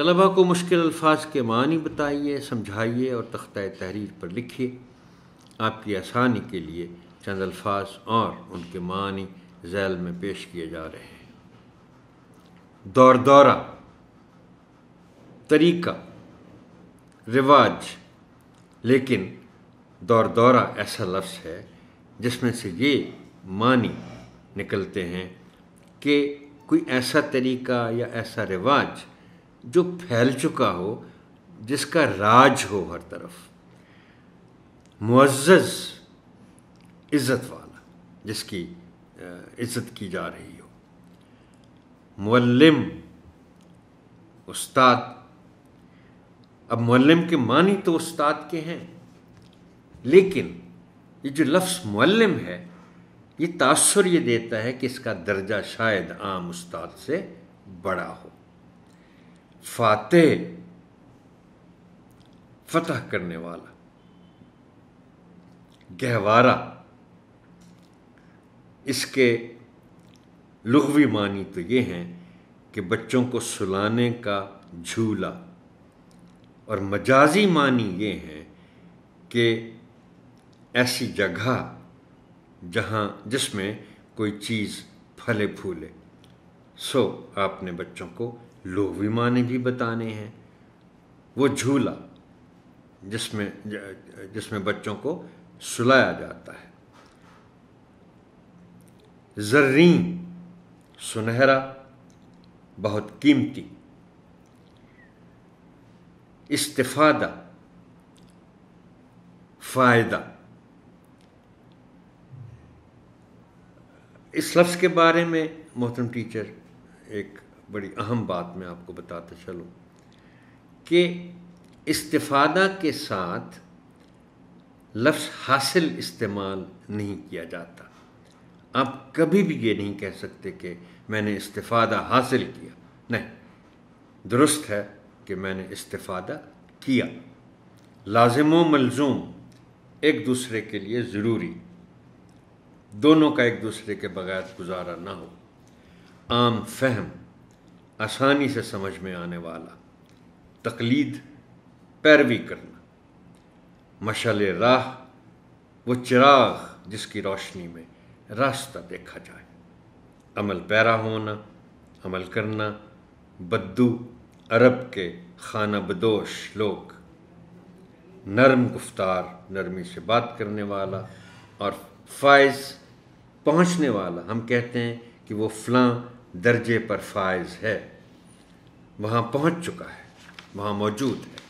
तलबा को मुश्किल अल्फाज के मानी बताइए समझाइए और तख्त तहरीर पर लिखिए आपकी आसानी के लिए चंद अल्फाज और उनके मानी जैल में पेश किए जा रहे हैं दौर दौरा तरीका रिवाज लेकिन दौर दौरा ऐसा लफ्ज़ है जिसमें से ये मानी निकलते हैं कि कोई ऐसा तरीका या ऐसा रिवाज जो फैल चुका हो जिसका राज हो हर तरफ मुआज़ इज़्ज़त वाला जिसकी इज़्ज़त की जा रही हो मुल्लिम उस्ताद अब मुल्लिम के मानी तो उस्ताद के हैं लेकिन ये जो लफ्स मुल्लिम है ये तासर ये देता है कि इसका दर्जा शायद आम उस्ताद से बड़ा हो फाते फतह करने वाला गहवारा इसके लघवी मानी तो ये हैं कि बच्चों को सुलाने का झूला और मजाजी मानी ये हैं कि ऐसी जगह जहाँ जिसमें कोई चीज़ फले फूले सो आपने बच्चों को लोक विमाने भी बताने हैं वो झूला जिसमें जिसमें बच्चों को सुलाया जाता है जर्री सुनहरा बहुत कीमती इस्तिफादा फ़ायदा इस लफ्ज़ के बारे में मोहतरम टीचर एक बड़ी अहम बात मैं आपको बताता चलूँ कि इस्तफादा के साथ लफ्स हासिल इस्तेमाल नहीं किया जाता आप कभी भी ये नहीं कह सकते कि मैंने इस्तफादा हासिल किया नहीं दुरुस्त है कि मैंने इस्तफादा किया लाजिम मलजूम एक दूसरे के लिए ज़रूरी दोनों का एक दूसरे के बगैर गुजारा ना हो आम फहम आसानी से समझ में आने वाला तकलीद पैरवी करना मशल राह वो चिराग जिसकी रोशनी में रास्ता देखा जाए अमल पैरा होना अमल करना बद्दू अरब के खाना बदोश लोग नरम गुफ्तार नरमी से बात करने वाला और फायज पहुंचने वाला हम कहते हैं कि वो फलां दर्जे पर फायज है वहाँ पहुँच चुका है वहाँ मौजूद है